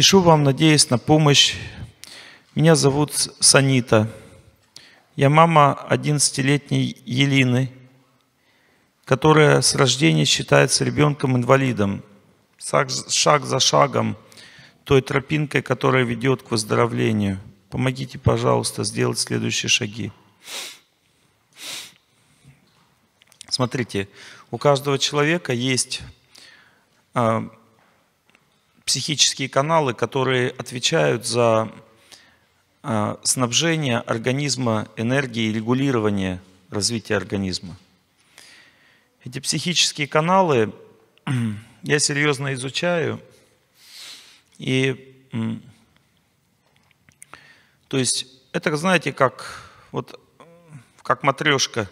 Пишу вам, надеясь на помощь. Меня зовут Санита. Я мама 11-летней Елины, которая с рождения считается ребенком-инвалидом. Шаг за шагом, той тропинкой, которая ведет к выздоровлению. Помогите, пожалуйста, сделать следующие шаги. Смотрите, у каждого человека есть а, психические каналы, которые отвечают за а, снабжение организма энергией, регулирование развития организма. Эти психические каналы я серьезно изучаю. И, то есть, это, знаете, как, вот, как матрешка.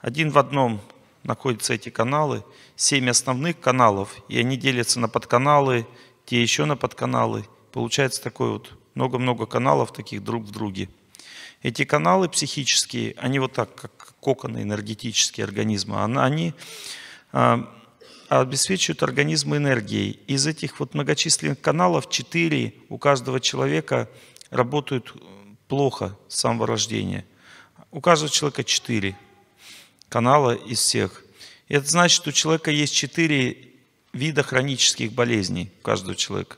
Один в одном находятся эти каналы, семь основных каналов, и они делятся на подканалы, те еще на подканалы. Получается такой вот много-много каналов таких друг в друге. Эти каналы психические, они вот так, как коконы энергетические организма, они а, обеспечивают организм энергией. Из этих вот многочисленных каналов четыре у каждого человека работают э, плохо с самого рождения. У каждого человека четыре канала из всех. Это значит, у человека есть четыре вида хронических болезней у каждого человека.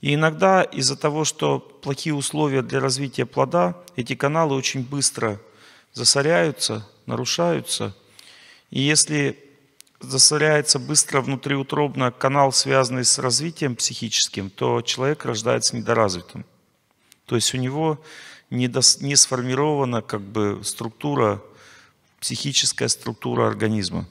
И иногда из-за того, что плохие условия для развития плода, эти каналы очень быстро засоряются, нарушаются. И если засоряется быстро внутриутробно канал, связанный с развитием психическим, то человек рождается недоразвитым. То есть у него не, сформирована как бы структура, психическая структура организма.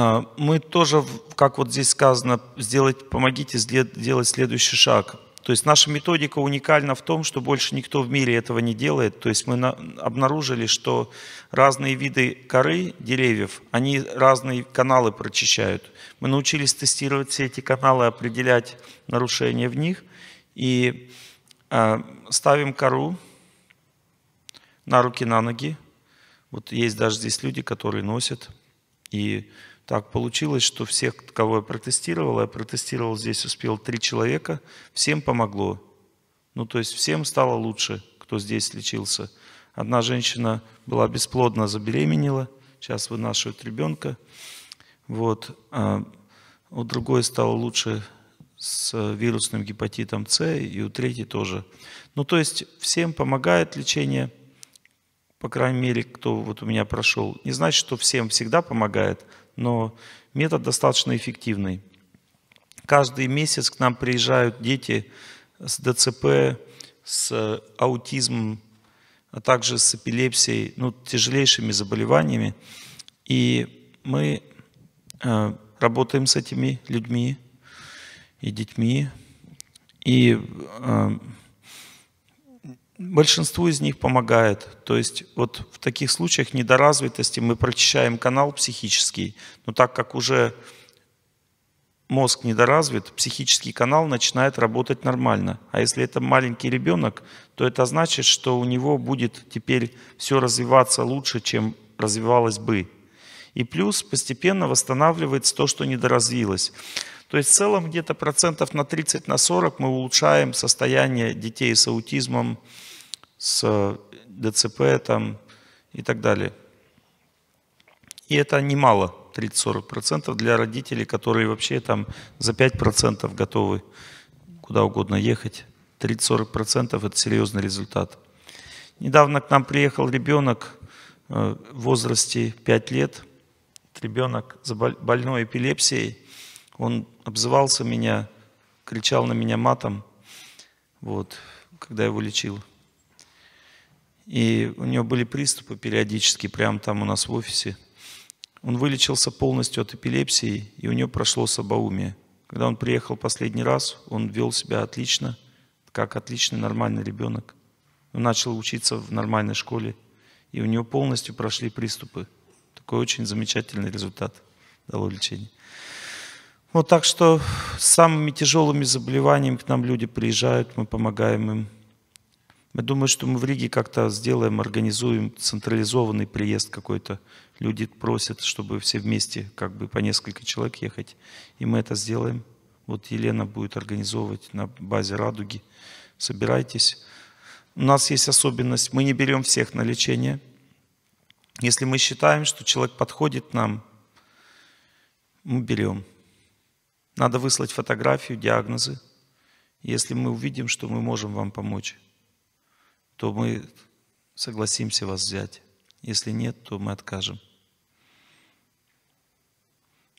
А, мы тоже, как вот здесь сказано, сделать, помогите сделать следующий шаг. То есть наша методика уникальна в том, что больше никто в мире этого не делает. То есть мы на, обнаружили, что разные виды коры, деревьев, они разные каналы прочищают. Мы научились тестировать все эти каналы, определять нарушения в них. И э, ставим кору на руки, на ноги. Вот есть даже здесь люди, которые носят. И так получилось, что всех, кого я протестировал, я протестировал здесь, успел три человека, всем помогло. Ну, то есть всем стало лучше, кто здесь лечился. Одна женщина была бесплодна, забеременела, сейчас вынашивает ребенка. Вот. А у другой стало лучше с вирусным гепатитом С, и у третьей тоже. Ну, то есть всем помогает лечение, по крайней мере, кто вот у меня прошел. Не значит, что всем всегда помогает, но метод достаточно эффективный. Каждый месяц к нам приезжают дети с ДЦП, с э, аутизмом, а также с эпилепсией, ну, тяжелейшими заболеваниями. И мы э, работаем с этими людьми и детьми. И э, Большинству из них помогает. То есть вот в таких случаях недоразвитости мы прочищаем канал психический, но так как уже мозг недоразвит, психический канал начинает работать нормально. А если это маленький ребенок, то это значит, что у него будет теперь все развиваться лучше, чем развивалось бы. И плюс постепенно восстанавливается то, что недоразвилось. То есть в целом где-то процентов на 30-40 на 40 мы улучшаем состояние детей с аутизмом, с э, ДЦП там, и так далее. И это немало, 30-40% для родителей, которые вообще там за 5% готовы куда угодно ехать. 30-40% это серьезный результат. Недавно к нам приехал ребенок э, в возрасте 5 лет. Ребенок больной эпилепсией. Он обзывался меня, кричал на меня матом, вот, когда я его лечил. И у него были приступы периодически, прямо там у нас в офисе. Он вылечился полностью от эпилепсии, и у него прошло слабоумие. Когда он приехал последний раз, он вел себя отлично, как отличный нормальный ребенок. Он начал учиться в нормальной школе, и у него полностью прошли приступы. Такой очень замечательный результат дало лечение. Вот так что с самыми тяжелыми заболеваниями к нам люди приезжают, мы помогаем им. Я думаю, что мы в Риге как-то сделаем, организуем централизованный приезд какой-то. Люди просят, чтобы все вместе, как бы по несколько человек ехать. И мы это сделаем. Вот Елена будет организовывать на базе «Радуги». Собирайтесь. У нас есть особенность, мы не берем всех на лечение. Если мы считаем, что человек подходит нам, мы берем. Надо выслать фотографию, диагнозы, если мы увидим, что мы можем вам помочь то мы согласимся вас взять. Если нет, то мы откажем.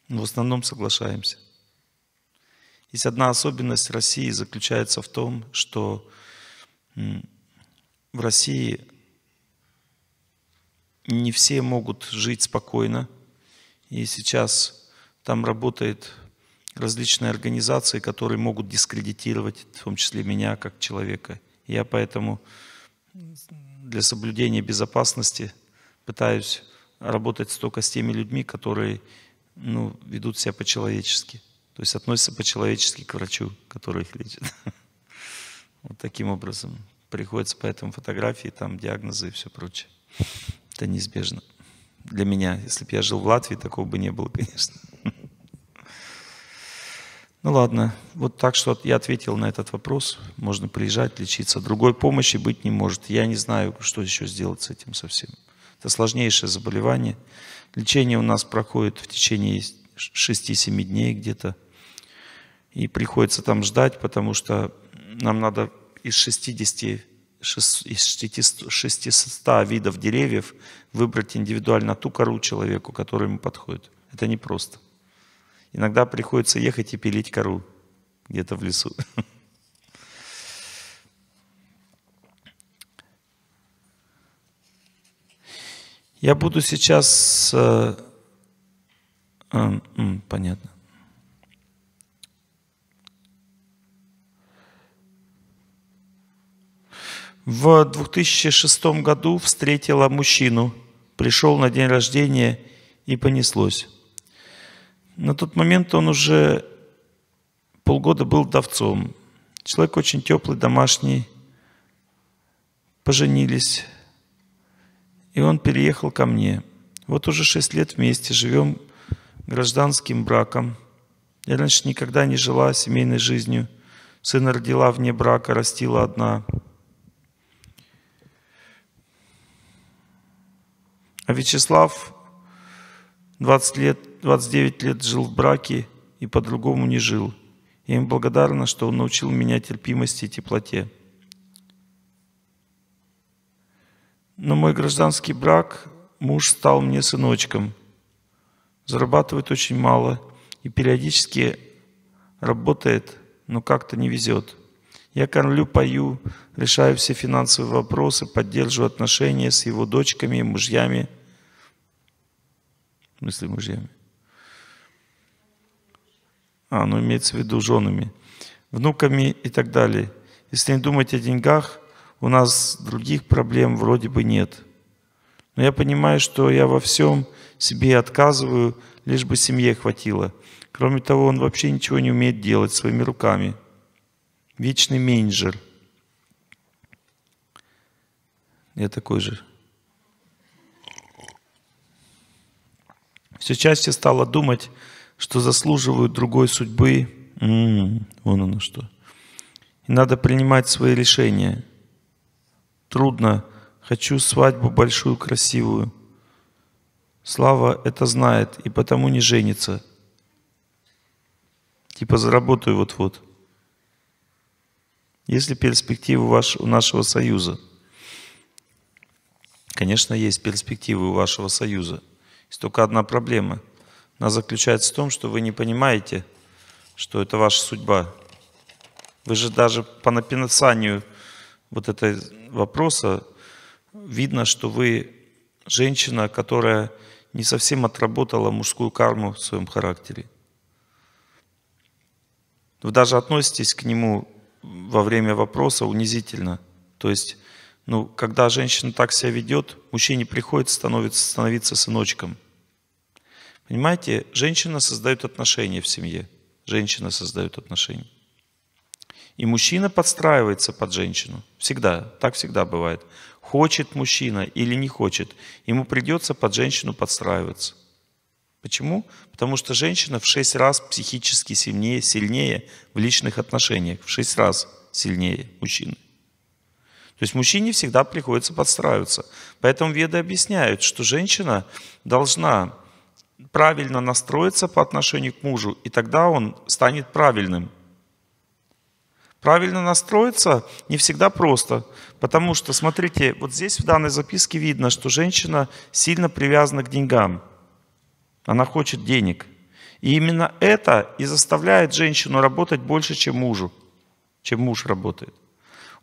Но в основном соглашаемся. Есть одна особенность России заключается в том, что в России не все могут жить спокойно. И сейчас там работают различные организации, которые могут дискредитировать, в том числе меня как человека. Я поэтому для соблюдения безопасности пытаюсь работать только с теми людьми, которые ну, ведут себя по-человечески. То есть относятся по-человечески к врачу, который их лечит. Вот таким образом. Приходится поэтому фотографии, там диагнозы и все прочее. Это неизбежно. Для меня, если бы я жил в Латвии, такого бы не было, конечно. Ну ладно, вот так что я ответил на этот вопрос. Можно приезжать, лечиться. Другой помощи быть не может. Я не знаю, что еще сделать с этим совсем. Это сложнейшее заболевание. Лечение у нас проходит в течение 6-7 дней где-то. И приходится там ждать, потому что нам надо из 60, из 600, видов деревьев выбрать индивидуально ту кору человеку, которая ему подходит. Это непросто. Иногда приходится ехать и пилить кору где-то в лесу. Я буду сейчас... Э, понятно. В 2006 году встретила мужчину, пришел на день рождения и понеслось. На тот момент он уже полгода был давцом. Человек очень теплый, домашний. Поженились. И он переехал ко мне. Вот уже шесть лет вместе живем гражданским браком. Я раньше никогда не жила семейной жизнью. Сына родила вне брака, растила одна. А Вячеслав 20 лет, 29 лет жил в браке и по-другому не жил. Я им благодарна, что он научил меня терпимости и теплоте. Но мой гражданский брак, муж стал мне сыночком. Зарабатывает очень мало и периодически работает, но как-то не везет. Я кормлю, пою, решаю все финансовые вопросы, поддерживаю отношения с его дочками и мужьями – в смысле мужьями. А, ну имеется в виду женами, внуками и так далее. Если не думать о деньгах, у нас других проблем вроде бы нет. Но я понимаю, что я во всем себе отказываю, лишь бы семье хватило. Кроме того, он вообще ничего не умеет делать своими руками. Вечный менеджер. Я такой же. Все чаще стала думать, что заслуживают другой судьбы. М-м, вон оно что. И надо принимать свои решения. Трудно. Хочу свадьбу большую, красивую. Слава это знает и потому не женится. Типа заработаю вот-вот. Есть ли перспективы у нашего союза? Конечно, есть перспективы у вашего союза. Есть только одна проблема. Она заключается в том, что вы не понимаете, что это ваша судьба. Вы же даже по написанию вот этого вопроса видно, что вы женщина, которая не совсем отработала мужскую карму в своем характере. Вы даже относитесь к нему во время вопроса унизительно. То есть ну, когда женщина так себя ведет, мужчине приходится становится, становиться сыночком. Понимаете, женщина создает отношения в семье. Женщина создает отношения. И мужчина подстраивается под женщину. Всегда, так всегда бывает. Хочет мужчина или не хочет, ему придется под женщину подстраиваться. Почему? Потому что женщина в шесть раз психически сильнее, сильнее в личных отношениях, в шесть раз сильнее мужчины. То есть мужчине всегда приходится подстраиваться. Поэтому веды объясняют, что женщина должна правильно настроиться по отношению к мужу, и тогда он станет правильным. Правильно настроиться не всегда просто, потому что, смотрите, вот здесь в данной записке видно, что женщина сильно привязана к деньгам. Она хочет денег. И именно это и заставляет женщину работать больше, чем мужу, чем муж работает.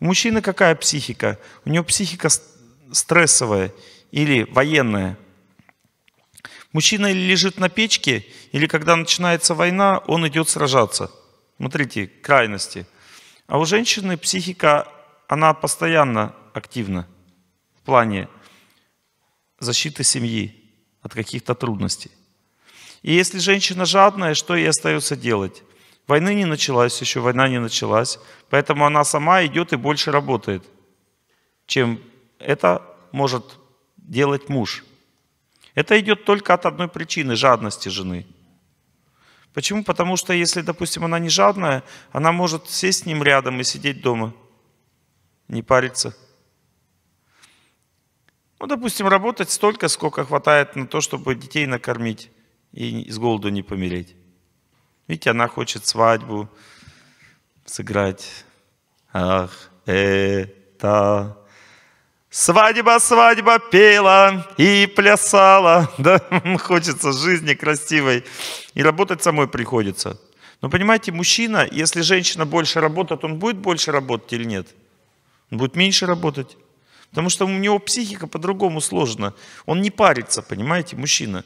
У мужчины какая психика? У него психика стрессовая или военная. Мужчина или лежит на печке, или когда начинается война, он идет сражаться. Смотрите, крайности. А у женщины психика, она постоянно активна в плане защиты семьи от каких-то трудностей. И если женщина жадная, что ей остается делать? Войны не началась еще, война не началась. Поэтому она сама идет и больше работает, чем это может делать муж. Это идет только от одной причины – жадности жены. Почему? Потому что если, допустим, она не жадная, она может сесть с ним рядом и сидеть дома, не париться. Ну, допустим, работать столько, сколько хватает на то, чтобы детей накормить и с голоду не помереть. Видите, она хочет свадьбу сыграть. Ах, это... Свадьба, свадьба пела и плясала. Да? Хочется жизни красивой. И работать самой приходится. Но понимаете, мужчина, если женщина больше работает, он будет больше работать или нет? Он будет меньше работать. Потому что у него психика по-другому сложена. Он не парится, понимаете, мужчина.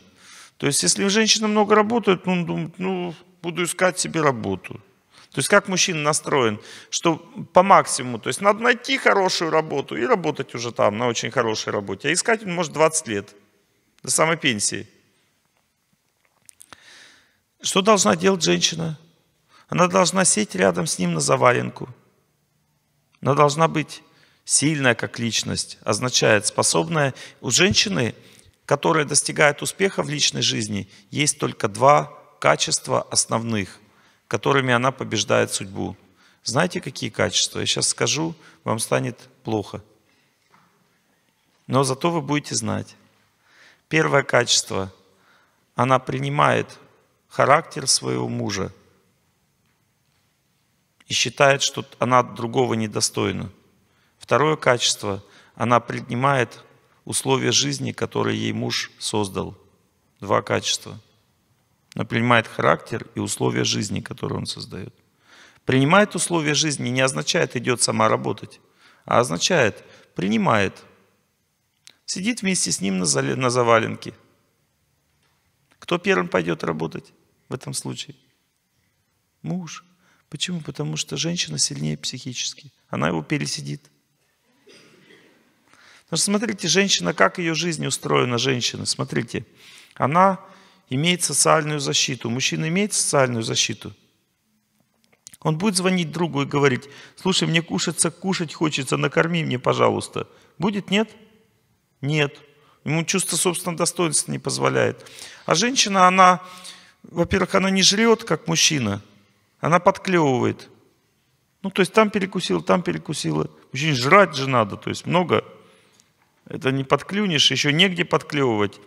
То есть, если женщина много работает, он думает, ну, буду искать себе работу. То есть как мужчина настроен, что по максимуму, то есть надо найти хорошую работу и работать уже там, на очень хорошей работе. А искать он может 20 лет, до самой пенсии. Что должна делать женщина? Она должна сесть рядом с ним на заваленку. Она должна быть сильная как личность, означает способная. У женщины, которая достигает успеха в личной жизни, есть только два качества основных, которыми она побеждает судьбу. Знаете, какие качества? Я сейчас скажу, вам станет плохо. Но зато вы будете знать. Первое качество. Она принимает характер своего мужа и считает, что она другого недостойна. Второе качество. Она принимает условия жизни, которые ей муж создал. Два качества – но принимает характер и условия жизни, которые он создает. Принимает условия жизни не означает идет сама работать, а означает принимает. Сидит вместе с ним на заваленке. Кто первым пойдет работать в этом случае? Муж. Почему? Потому что женщина сильнее психически. Она его пересидит. Потому что смотрите, женщина, как ее жизнь устроена, женщина. Смотрите, она имеет социальную защиту. Мужчина имеет социальную защиту. Он будет звонить другу и говорить, слушай, мне кушаться, кушать хочется, накорми мне, пожалуйста. Будет, нет? Нет. Ему чувство собственного достоинства не позволяет. А женщина, она, во-первых, она не жрет, как мужчина, она подклевывает. Ну, то есть там перекусила, там перекусила. Очень жрать же надо, то есть много. Это не подклюнешь, еще негде подклевывать.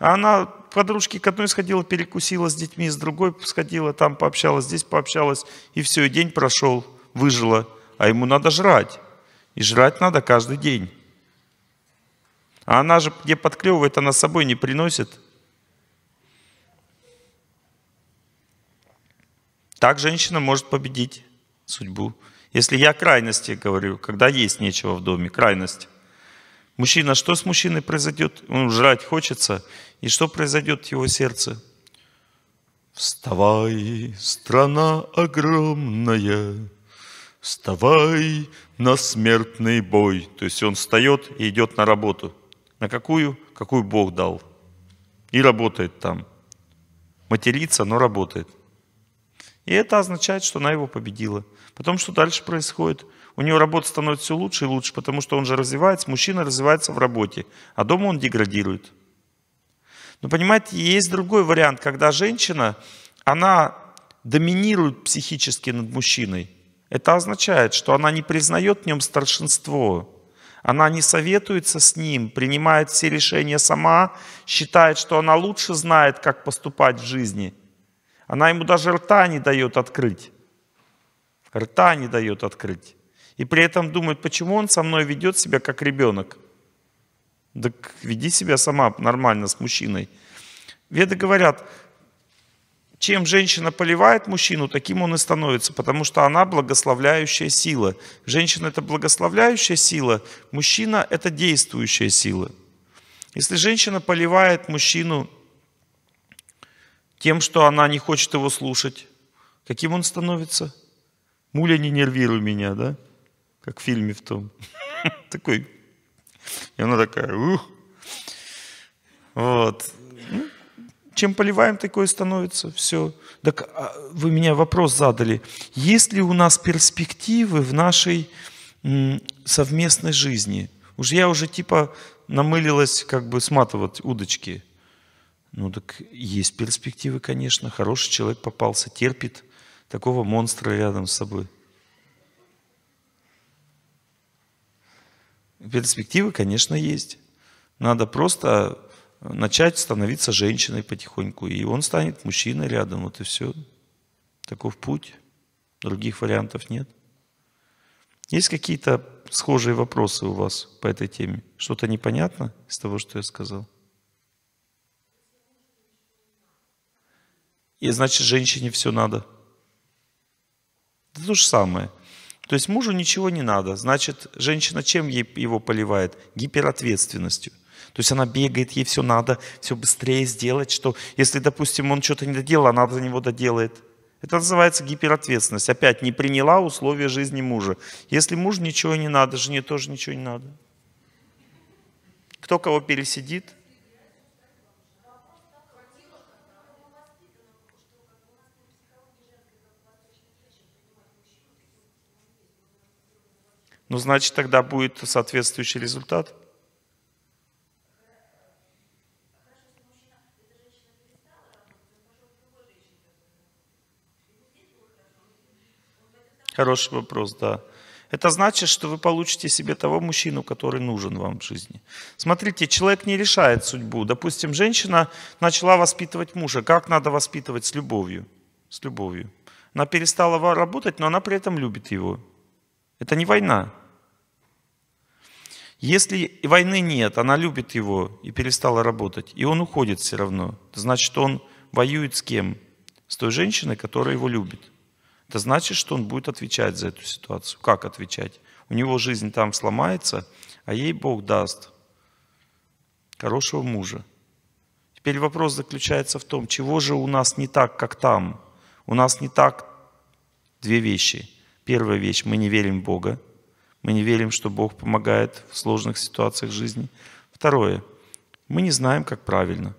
Она подружки к одной сходила, перекусила с детьми, с другой сходила, там пообщалась, здесь пообщалась, и все, и день прошел, выжила. А ему надо жрать. И жрать надо каждый день. А она же, где подклевывает, она с собой не приносит. Так женщина может победить судьбу. Если я крайности говорю, когда есть нечего в доме, крайность. Мужчина, что с мужчиной произойдет? Он жрать хочется, и что произойдет в его сердце? Вставай, страна огромная, вставай на смертный бой. То есть он встает и идет на работу. На какую? Какую Бог дал. И работает там. Матерится, но работает. И это означает, что она его победила. Потом что дальше происходит? У него работа становится все лучше и лучше, потому что он же развивается, мужчина развивается в работе, а дома он деградирует. Но понимаете, есть другой вариант, когда женщина, она доминирует психически над мужчиной. Это означает, что она не признает в нем старшинство. Она не советуется с ним, принимает все решения сама, считает, что она лучше знает, как поступать в жизни. Она ему даже рта не дает открыть. Рта не дает открыть. И при этом думает, почему он со мной ведет себя как ребенок – так веди себя сама нормально с мужчиной. Веды говорят, чем женщина поливает мужчину, таким он и становится, потому что она благословляющая сила. Женщина – это благословляющая сила, мужчина – это действующая сила. Если женщина поливает мужчину тем, что она не хочет его слушать, каким он становится? Муля, не нервируй меня, да? Как в фильме в том. Такой и она такая, ух. Вот. Ну, чем поливаем, такое становится. Все. Так а, вы меня вопрос задали. Есть ли у нас перспективы в нашей совместной жизни? Уж я уже типа намылилась как бы сматывать удочки. Ну так есть перспективы, конечно. Хороший человек попался, терпит такого монстра рядом с собой. Перспективы, конечно, есть. Надо просто э, начать становиться женщиной потихоньку, и он станет мужчиной рядом, вот и все. Таков путь, других вариантов нет. Есть какие-то схожие вопросы у вас по этой теме? Что-то непонятно из того, что я сказал? И значит, женщине все надо. Это то же самое. То есть мужу ничего не надо. Значит, женщина чем его поливает? Гиперответственностью. То есть она бегает, ей все надо, все быстрее сделать, что если, допустим, он что-то не доделал, она за него доделает. Это называется гиперответственность. Опять, не приняла условия жизни мужа. Если муж ничего не надо, жене тоже ничего не надо. Кто кого пересидит – Ну, значит, тогда будет соответствующий результат. Хороший вопрос, да. Это значит, что вы получите себе того мужчину, который нужен вам в жизни. Смотрите, человек не решает судьбу. Допустим, женщина начала воспитывать мужа. Как надо воспитывать? С любовью. С любовью. Она перестала работать, но она при этом любит его. Это не война. Если войны нет, она любит его и перестала работать, и он уходит все равно, значит, он воюет с кем? С той женщиной, которая его любит. Это значит, что он будет отвечать за эту ситуацию. Как отвечать? У него жизнь там сломается, а ей Бог даст хорошего мужа. Теперь вопрос заключается в том, чего же у нас не так, как там? У нас не так две вещи. Первая вещь, мы не верим в Бога. Мы не верим, что Бог помогает в сложных ситуациях жизни. Второе. Мы не знаем, как правильно.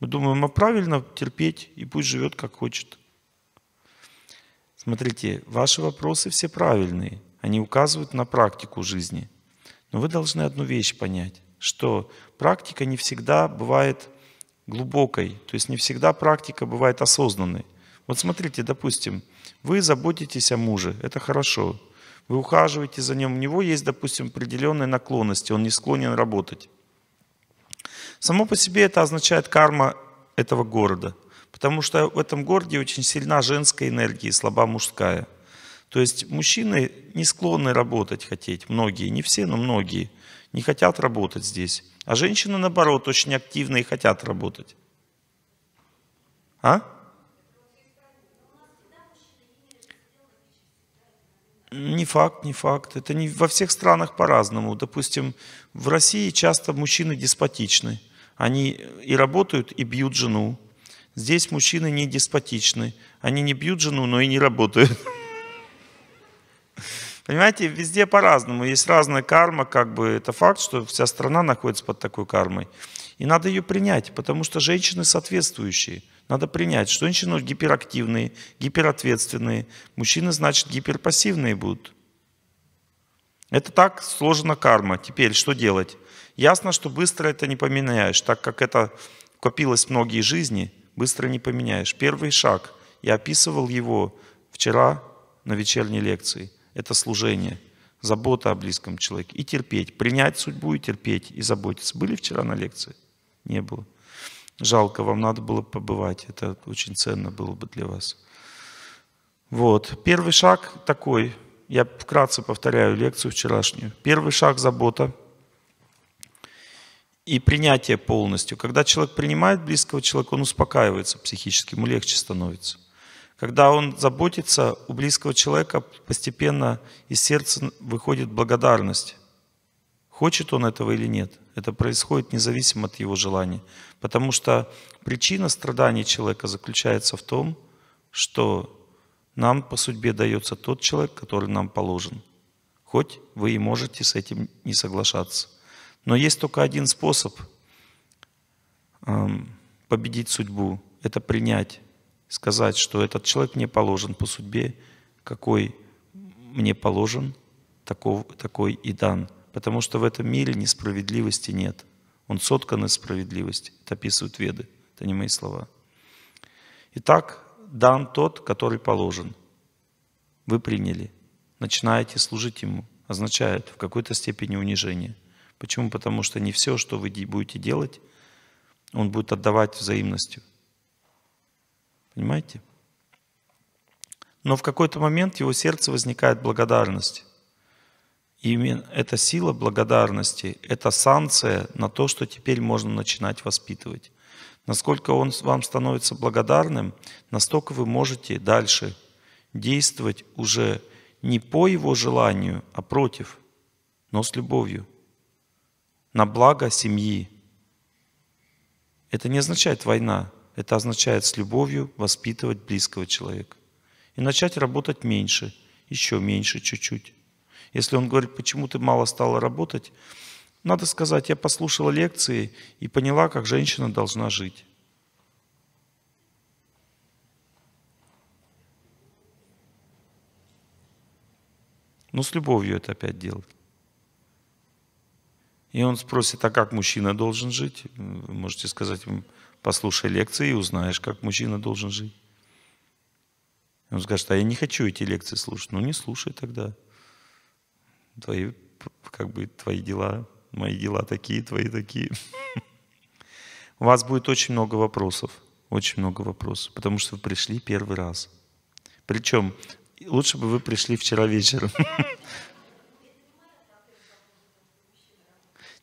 Мы думаем, а правильно терпеть, и пусть живет, как хочет. Смотрите, ваши вопросы все правильные. Они указывают на практику жизни. Но вы должны одну вещь понять, что практика не всегда бывает глубокой. То есть не всегда практика бывает осознанной. Вот смотрите, допустим, вы заботитесь о муже, это хорошо вы ухаживаете за ним, у него есть, допустим, определенные наклонности, он не склонен работать. Само по себе это означает карма этого города, потому что в этом городе очень сильна женская энергия и слаба мужская. То есть мужчины не склонны работать хотеть, многие, не все, но многие, не хотят работать здесь. А женщины, наоборот, очень активны и хотят работать. А? Не факт, не факт. Это не во всех странах по-разному. Допустим, в России часто мужчины деспотичны. Они и работают, и бьют жену. Здесь мужчины не деспотичны. Они не бьют жену, но и не работают. Понимаете, везде по-разному. Есть разная карма, как бы это факт, что вся страна находится под такой кармой. И надо ее принять, потому что женщины соответствующие – надо принять, что женщины гиперактивные, гиперответственные, мужчины, значит, гиперпассивные будут. Это так сложена карма. Теперь что делать? Ясно, что быстро это не поменяешь, так как это копилось многие жизни, быстро не поменяешь. Первый шаг, я описывал его вчера на вечерней лекции, это служение, забота о близком человеке и терпеть, принять судьбу и терпеть, и заботиться. Были вчера на лекции? Не было. Жалко, вам надо было побывать. Это очень ценно было бы для вас. Вот. Первый шаг такой. Я вкратце повторяю лекцию вчерашнюю. Первый шаг – забота и принятие полностью. Когда человек принимает близкого человека, он успокаивается психически, ему легче становится. Когда он заботится, у близкого человека постепенно из сердца выходит благодарность Хочет он этого или нет, это происходит независимо от его желания. Потому что причина страданий человека заключается в том, что нам по судьбе дается тот человек, который нам положен. Хоть вы и можете с этим не соглашаться. Но есть только один способ эм, победить судьбу. Это принять, сказать, что этот человек мне положен по судьбе, какой мне положен, такой и дан. Потому что в этом мире несправедливости нет. Он соткан из справедливости. Это описывают веды. Это не мои слова. Итак, дан тот, который положен. Вы приняли. Начинаете служить ему. Означает в какой-то степени унижение. Почему? Потому что не все, что вы будете делать, он будет отдавать взаимностью. Понимаете? Но в какой-то момент в его сердце возникает благодарность именно эта сила благодарности, это санкция на то, что теперь можно начинать воспитывать. Насколько он вам становится благодарным, настолько вы можете дальше действовать уже не по его желанию, а против, но с любовью, на благо семьи. Это не означает война, это означает с любовью воспитывать близкого человека и начать работать меньше, еще меньше чуть-чуть. Если он говорит, почему ты мало стала работать, надо сказать, я послушала лекции и поняла, как женщина должна жить. Но ну, с любовью это опять делать. И он спросит, а как мужчина должен жить? Вы можете сказать, послушай лекции и узнаешь, как мужчина должен жить. Он скажет, а я не хочу эти лекции слушать. Ну не слушай тогда твои, как бы, твои дела, мои дела такие, твои такие. У вас будет очень много вопросов, очень много вопросов, потому что вы пришли первый раз. Причем лучше бы вы пришли вчера вечером.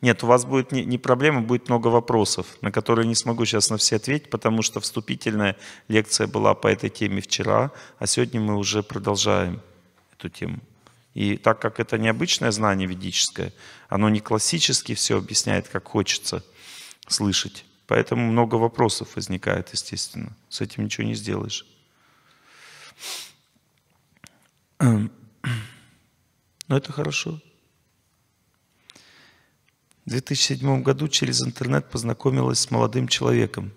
Нет, у вас будет не, не проблема, будет много вопросов, на которые не смогу сейчас на все ответить, потому что вступительная лекция была по этой теме вчера, а сегодня мы уже продолжаем эту тему. И так как это необычное знание ведическое, оно не классически все объясняет, как хочется слышать. Поэтому много вопросов возникает, естественно. С этим ничего не сделаешь. Эм. Но это хорошо. В 2007 году через интернет познакомилась с молодым человеком.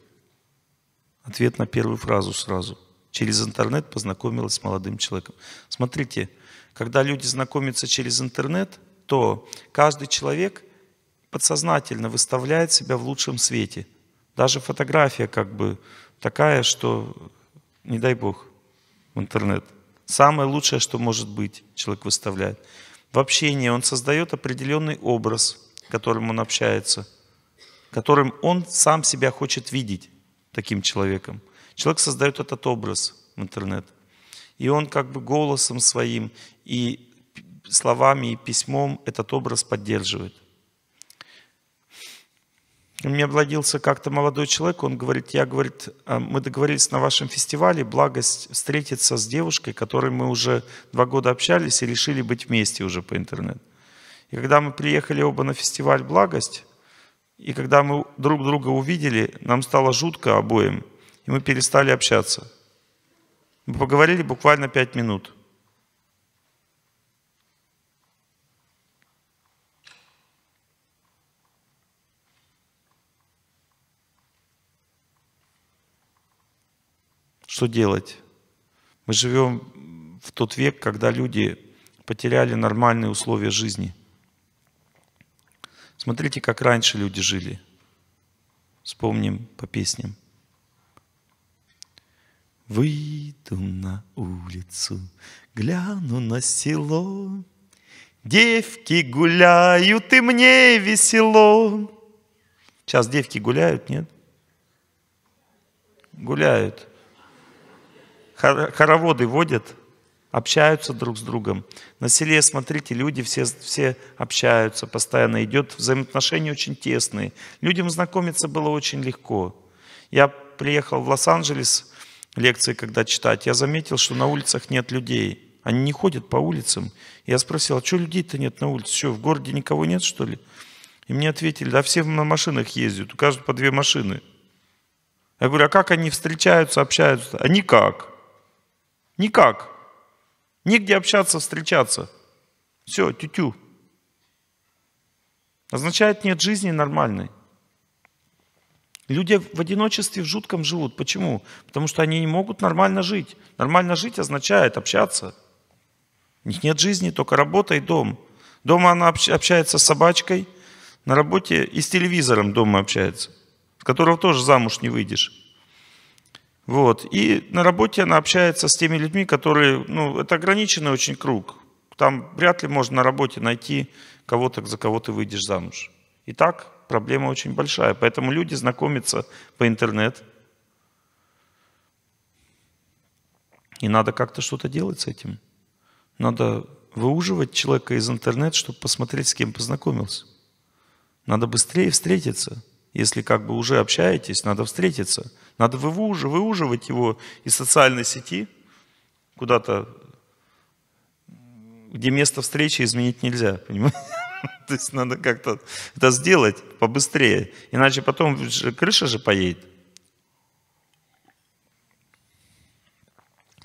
Ответ на первую фразу сразу. Через интернет познакомилась с молодым человеком. Смотрите, когда люди знакомятся через интернет, то каждый человек подсознательно выставляет себя в лучшем свете. Даже фотография как бы такая, что, не дай бог, в интернет. Самое лучшее, что может быть, человек выставляет. В общении он создает определенный образ, которым он общается, которым он сам себя хочет видеть таким человеком. Человек создает этот образ в интернет. И он как бы голосом своим и словами и письмом этот образ поддерживает. Мне обладился как-то молодой человек, он говорит, я, говорит, э, мы договорились на вашем фестивале, благость встретиться с девушкой, которой мы уже два года общались и решили быть вместе уже по интернету. И когда мы приехали оба на фестиваль «Благость», и когда мы друг друга увидели, нам стало жутко обоим, и мы перестали общаться – мы поговорили буквально пять минут. Что делать? Мы живем в тот век, когда люди потеряли нормальные условия жизни. Смотрите, как раньше люди жили. Вспомним по песням. Вы Выйду на улицу, гляну на село. Девки гуляют, и мне весело. Сейчас девки гуляют, нет? Гуляют. Хороводы водят, общаются друг с другом. На селе, смотрите, люди все, все общаются, постоянно идет взаимоотношения очень тесные. Людям знакомиться было очень легко. Я приехал в Лос-Анджелес, лекции, когда читать, я заметил, что на улицах нет людей. Они не ходят по улицам. Я спросил, а что людей-то нет на улице? Что, в городе никого нет, что ли? И мне ответили, да все на машинах ездят, у каждого по две машины. Я говорю, а как они встречаются, общаются? А никак. Никак. Нигде общаться, встречаться. Все, тю-тю. Означает нет жизни нормальной. Люди в одиночестве в жутком живут. Почему? Потому что они не могут нормально жить. Нормально жить означает общаться. У них нет жизни, только работа и дом. Дома она общается с собачкой, на работе и с телевизором дома общается, с которого тоже замуж не выйдешь. Вот. И на работе она общается с теми людьми, которые, ну, это ограниченный очень круг. Там вряд ли можно на работе найти кого-то, за кого ты выйдешь замуж. И так проблема очень большая. Поэтому люди знакомятся по интернету. И надо как-то что-то делать с этим. Надо выуживать человека из интернета, чтобы посмотреть, с кем познакомился. Надо быстрее встретиться. Если как бы уже общаетесь, надо встретиться. Надо выуживать его из социальной сети куда-то, где место встречи изменить нельзя, понимаете? То есть надо как-то это сделать побыстрее, иначе потом крыша же поедет.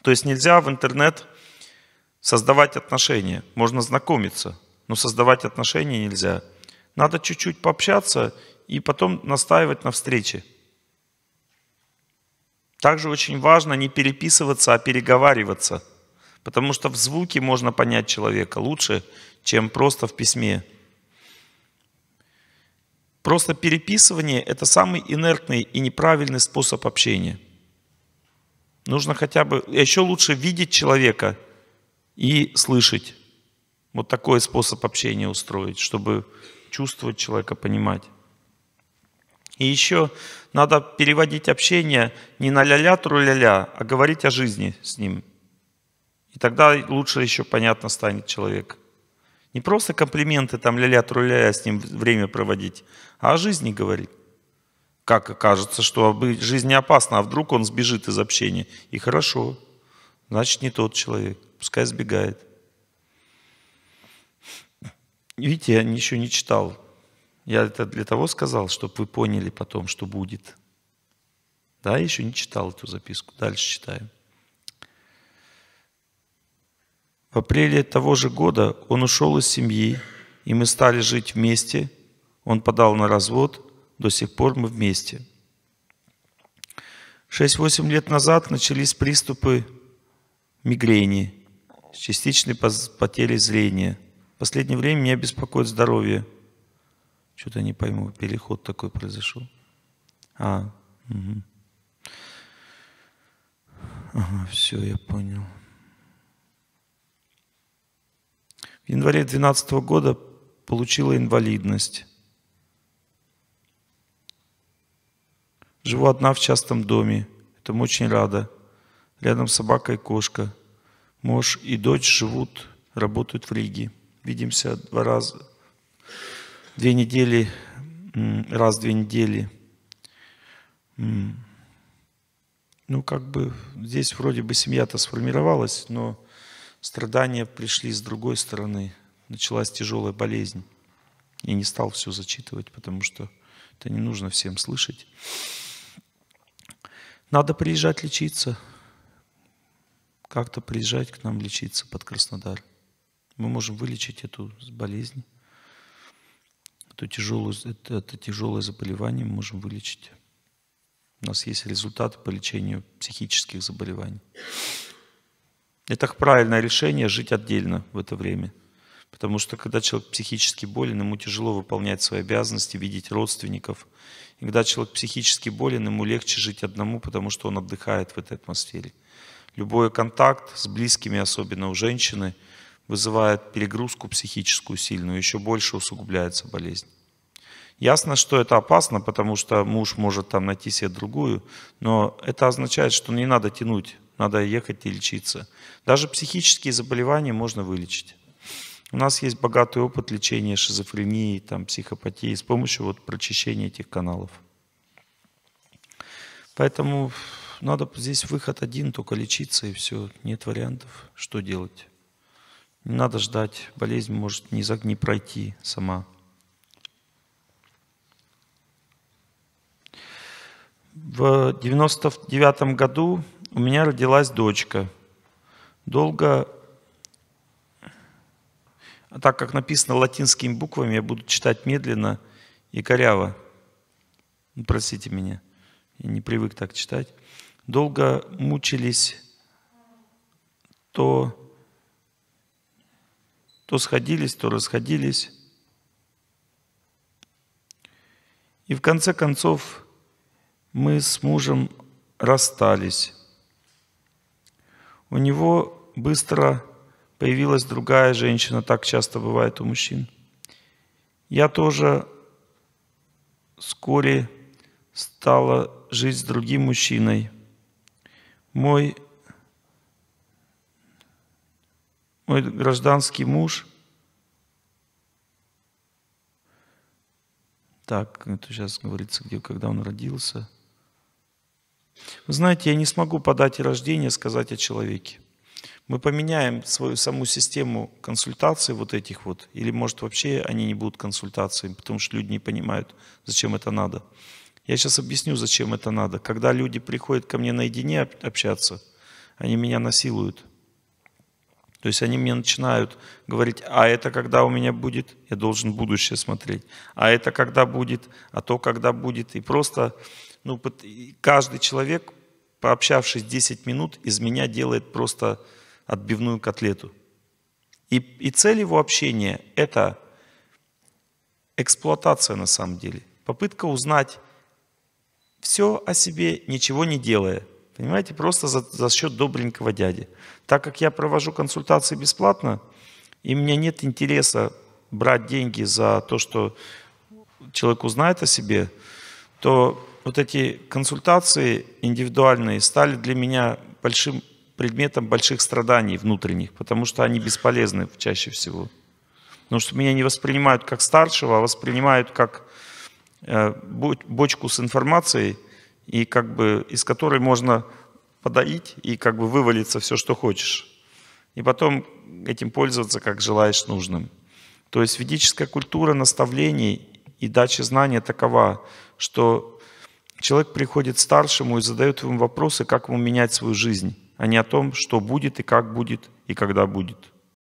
То есть нельзя в интернет создавать отношения. Можно знакомиться, но создавать отношения нельзя. Надо чуть-чуть пообщаться и потом настаивать на встрече. Также очень важно не переписываться, а переговариваться – Потому что в звуке можно понять человека лучше, чем просто в письме. Просто переписывание – это самый инертный и неправильный способ общения. Нужно хотя бы, еще лучше видеть человека и слышать. Вот такой способ общения устроить, чтобы чувствовать человека, понимать. И еще надо переводить общение не на ля-ля, тру-ля-ля, а говорить о жизни с ним. И тогда лучше еще понятно станет человек. Не просто комплименты там ля-ля, труляя с ним время проводить, а о жизни говорить. Как окажется, что жизнь не опасна, а вдруг он сбежит из общения. И хорошо, значит не тот человек, пускай сбегает. Видите, я ничего не читал. Я это для того сказал, чтобы вы поняли потом, что будет. Да, еще не читал эту записку. Дальше читаем. В апреле того же года он ушел из семьи, и мы стали жить вместе. Он подал на развод, до сих пор мы вместе. Шесть-восемь лет назад начались приступы мигрени с частичной потерей зрения. В последнее время меня беспокоит здоровье. Что-то не пойму, переход такой произошел. А, угу. Ага, все, я понял. В январе 2012 года получила инвалидность. Живу одна в частном доме. Этому очень рада. Рядом собака и кошка. Муж и дочь живут, работают в Риге. Видимся два раза, две недели, раз в две недели. Ну, как бы здесь вроде бы семья-то сформировалась, но Страдания пришли с другой стороны. Началась тяжелая болезнь. Я не стал все зачитывать, потому что это не нужно всем слышать. Надо приезжать лечиться. Как-то приезжать к нам лечиться под Краснодар. Мы можем вылечить эту болезнь. Эту тяжелую, это, это тяжелое заболевание мы можем вылечить. У нас есть результаты по лечению психических заболеваний. Это правильное решение жить отдельно в это время. Потому что когда человек психически болен, ему тяжело выполнять свои обязанности, видеть родственников. И когда человек психически болен, ему легче жить одному, потому что он отдыхает в этой атмосфере. Любой контакт с близкими, особенно у женщины, вызывает перегрузку психическую сильную, еще больше усугубляется болезнь. Ясно, что это опасно, потому что муж может там найти себе другую, но это означает, что не надо тянуть надо ехать и лечиться. Даже психические заболевания можно вылечить. У нас есть богатый опыт лечения шизофрении, там, психопатии с помощью вот прочищения этих каналов. Поэтому надо здесь выход один, только лечиться и все. Нет вариантов, что делать. Не надо ждать, болезнь может не, за, не пройти сама. В 99 году у меня родилась дочка. Долго, так как написано латинскими буквами, я буду читать медленно и коряво. Ну, простите меня, я не привык так читать. Долго мучились, то, то сходились, то расходились. И в конце концов мы с мужем расстались у него быстро появилась другая женщина, так часто бывает у мужчин. Я тоже вскоре стала жить с другим мужчиной. Мой, мой гражданский муж, так, это сейчас говорится, где, когда он родился – вы знаете, я не смогу подать и рождение сказать о человеке. Мы поменяем свою саму систему консультаций вот этих вот, или может вообще они не будут консультациями, потому что люди не понимают, зачем это надо. Я сейчас объясню, зачем это надо. Когда люди приходят ко мне наедине общаться, они меня насилуют. То есть они мне начинают говорить, а это когда у меня будет, я должен будущее смотреть, а это когда будет, а то когда будет. И просто ну, каждый человек, пообщавшись 10 минут, из меня делает просто отбивную котлету. И, и цель его общения – это эксплуатация на самом деле. Попытка узнать все о себе, ничего не делая. Понимаете, просто за, за счет добренького дяди. Так как я провожу консультации бесплатно, и у меня нет интереса брать деньги за то, что человек узнает о себе, то вот эти консультации индивидуальные стали для меня большим предметом больших страданий внутренних, потому что они бесполезны чаще всего. Потому что меня не воспринимают как старшего, а воспринимают как э, бочку с информацией, и как бы из которой можно подоить и как бы вывалиться все, что хочешь. И потом этим пользоваться, как желаешь нужным. То есть ведическая культура наставлений и дачи знания такова, что Человек приходит к старшему и задает ему вопросы, как ему менять свою жизнь, а не о том, что будет и как будет и когда будет.